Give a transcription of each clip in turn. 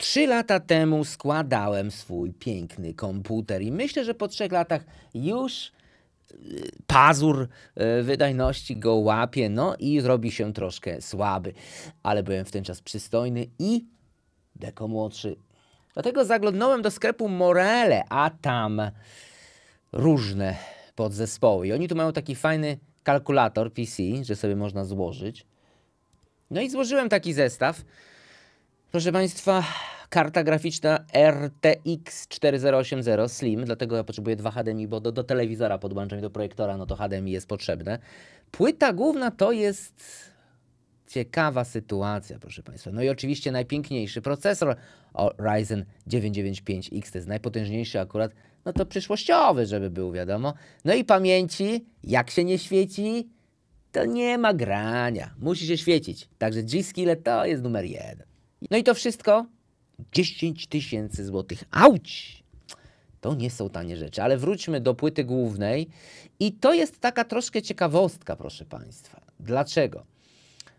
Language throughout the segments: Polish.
Trzy lata temu składałem swój piękny komputer i myślę, że po trzech latach już y, pazur y, wydajności go łapie, no i robi się troszkę słaby. Ale byłem w ten czas przystojny i deko młodszy. Dlatego zaglądnąłem do sklepu Morele, a tam różne podzespoły. I oni tu mają taki fajny kalkulator PC, że sobie można złożyć. No i złożyłem taki zestaw. Proszę Państwa, karta graficzna RTX 4080 Slim, dlatego ja potrzebuję dwa HDMI, bo do, do telewizora podłączam i do projektora, no to HDMI jest potrzebne. Płyta główna to jest ciekawa sytuacja, proszę Państwa. No i oczywiście najpiękniejszy procesor o Ryzen 995X, to jest najpotężniejszy akurat, no to przyszłościowy, żeby był, wiadomo. No i pamięci, jak się nie świeci, to nie ma grania. Musi się świecić. Także g skill to jest numer jeden. No i to wszystko 10 tysięcy złotych. Auć! To nie są tanie rzeczy, ale wróćmy do płyty głównej. I to jest taka troszkę ciekawostka, proszę Państwa. Dlaczego?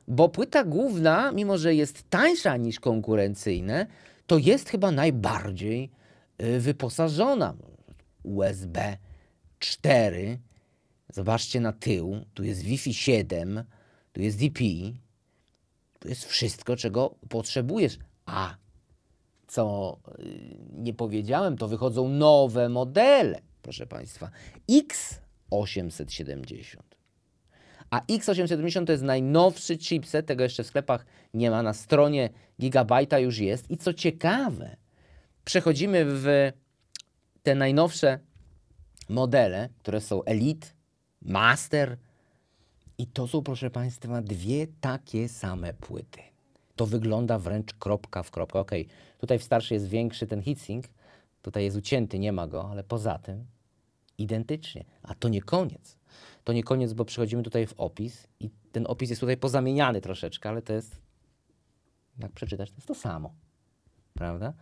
Bo płyta główna, mimo że jest tańsza niż konkurencyjne, to jest chyba najbardziej y, wyposażona. USB 4. Zobaczcie na tył. Tu jest Wi-Fi 7, tu jest DP, to jest wszystko, czego potrzebujesz. A co y, nie powiedziałem, to wychodzą nowe modele, proszę Państwa. X870. A X870 to jest najnowszy chipset, tego jeszcze w sklepach nie ma, na stronie Gigabyte'a już jest. I co ciekawe, przechodzimy w te najnowsze modele, które są Elite, Master, i to są, proszę Państwa, dwie takie same płyty. To wygląda wręcz kropka w kropkę. Okej, okay. tutaj w starszej jest większy ten hitsing, tutaj jest ucięty, nie ma go, ale poza tym identycznie. A to nie koniec. To nie koniec, bo przechodzimy tutaj w opis i ten opis jest tutaj pozamieniany troszeczkę, ale to jest, jak przeczytasz, to jest to samo. Prawda?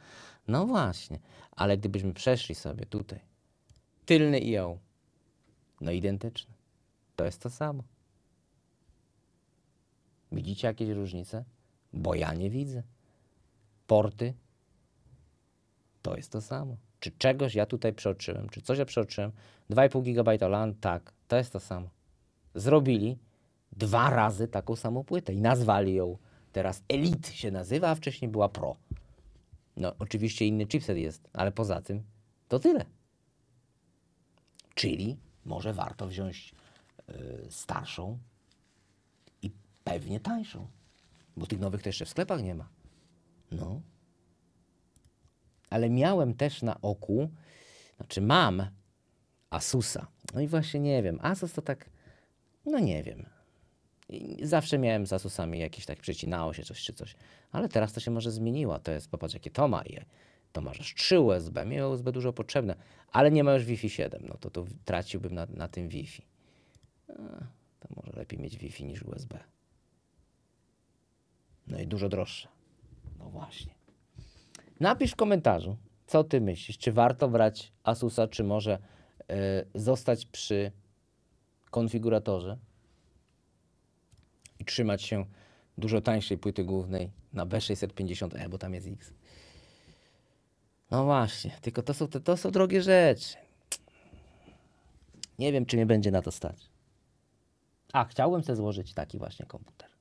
No właśnie. Ale gdybyśmy przeszli sobie tutaj, tylny i ją, no identyczny. To jest to samo. Widzicie jakieś różnice? Bo ja nie widzę. Porty to jest to samo. Czy czegoś ja tutaj przeoczyłem? Czy coś ja przeoczyłem? 2,5 GB LAN? Tak, to jest to samo. Zrobili dwa razy taką samą płytę i nazwali ją teraz Elite się nazywa, a wcześniej była Pro. No, oczywiście inny chipset jest, ale poza tym to tyle. Czyli może warto wziąć yy, starszą Pewnie tańszą. Bo tych nowych to jeszcze w sklepach nie ma. No. Ale miałem też na oku, znaczy mam Asusa. No i właśnie nie wiem. Asus to tak, no nie wiem. zawsze miałem z Asusami jakieś tak przecinało się coś czy coś. Ale teraz to się może zmieniło. To jest, popatrz jakie to ma. I to masz aż 3 USB, mi USB dużo potrzebne, ale nie ma już Wi-Fi 7, no to to traciłbym na, na tym Wi-Fi. to może lepiej mieć Wi-Fi niż USB. No i dużo droższe. No właśnie. Napisz w komentarzu, co ty myślisz. Czy warto brać Asusa, czy może e, zostać przy konfiguratorze i trzymać się dużo tańszej płyty głównej na B650E, bo tam jest X. No właśnie, tylko to są, to, to są drogie rzeczy. Nie wiem, czy mnie będzie na to stać. A, chciałbym sobie złożyć taki właśnie komputer.